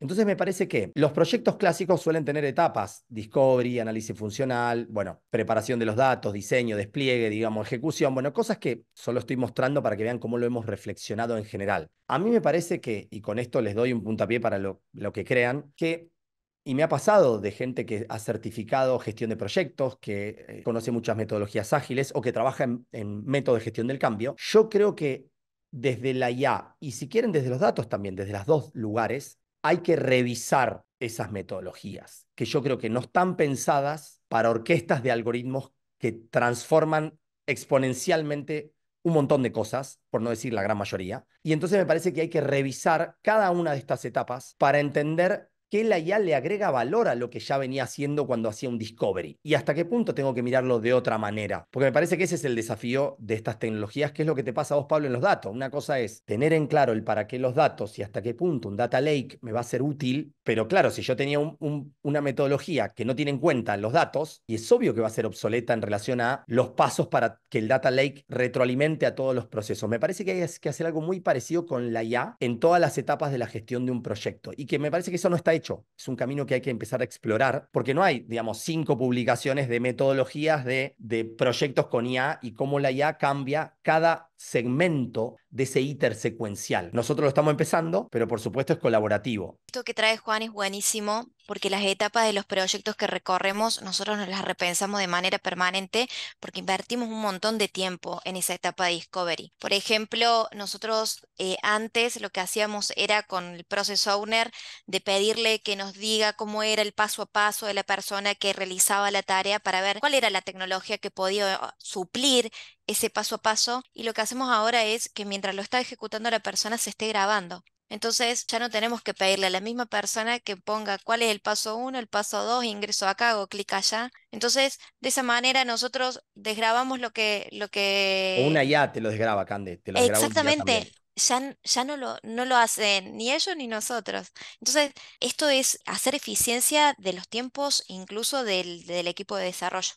Entonces me parece que los proyectos clásicos suelen tener etapas, discovery, análisis funcional, bueno, preparación de los datos, diseño, despliegue, digamos, ejecución, bueno, cosas que solo estoy mostrando para que vean cómo lo hemos reflexionado en general. A mí me parece que, y con esto les doy un puntapié para lo, que crean, que y me ha pasado de gente que ha certificado gestión de proyectos, que eh, conoce muchas metodologías ágiles o que trabaja en, método de gestión del cambio. Yo creo que desde la IA y si quieren desde los datos también, desde los dos lugares, hay que revisar esas metodologías, que yo creo que no están pensadas para orquestas de algoritmos que transforman exponencialmente un montón de cosas, por no decir la gran mayoría. Y entonces me parece que hay que revisar cada una de estas etapas para entender que la IA le agrega valor a lo que ya venía haciendo cuando hacía un discovery. Y hasta qué punto tengo que mirarlo de otra manera. Porque me parece que ese es el desafío de estas tecnologías, que es lo que te pasa a vos, Pablo, en los datos. Una cosa es tener en claro el para qué los datos y hasta qué punto un data lake me va a ser útil. Pero claro, si yo tenía una metodología que no tiene en cuenta los datos, y es obvio que va a ser obsoleta en relación a los pasos para que el data lake retroalimente a todos los procesos. Me parece que hay que hacer algo muy parecido con la IA en todas las etapas de la gestión de un proyecto. Y que me parece que eso no está hecho. Es un camino que hay que empezar a explorar, porque no hay, digamos, cinco publicaciones de metodologías de, de proyectos con IA y cómo la IA cambia cada segmento de ese íter secuencial. Nosotros lo estamos empezando, pero por supuesto es colaborativo. Esto que trae Juan es buenísimo porque las etapas de los proyectos que recorremos nosotros nos las repensamos de manera permanente porque invertimos un montón de tiempo en esa etapa de discovery. Por ejemplo, nosotros eh, antes lo que hacíamos era con el process owner de pedirle que nos diga cómo era el paso a paso de la persona que realizaba la tarea para ver cuál era la tecnología que podía ah, suplir ese paso a paso y lo que hacemos ahora es que mientras lo está ejecutando la persona se esté grabando. Entonces ya no tenemos que pedirle a la misma persona que ponga cuál es el paso 1, el paso 2, ingreso acá, o clic allá. Entonces, de esa manera nosotros desgrabamos lo que... Lo que... O una ya te lo desgraba, Cande. Exactamente. Ya, ya, no, lo, no lo hacen ni ellos ni nosotros. Entonces, esto es hacer eficiencia de los tiempos, incluso del equipo de desarrollo.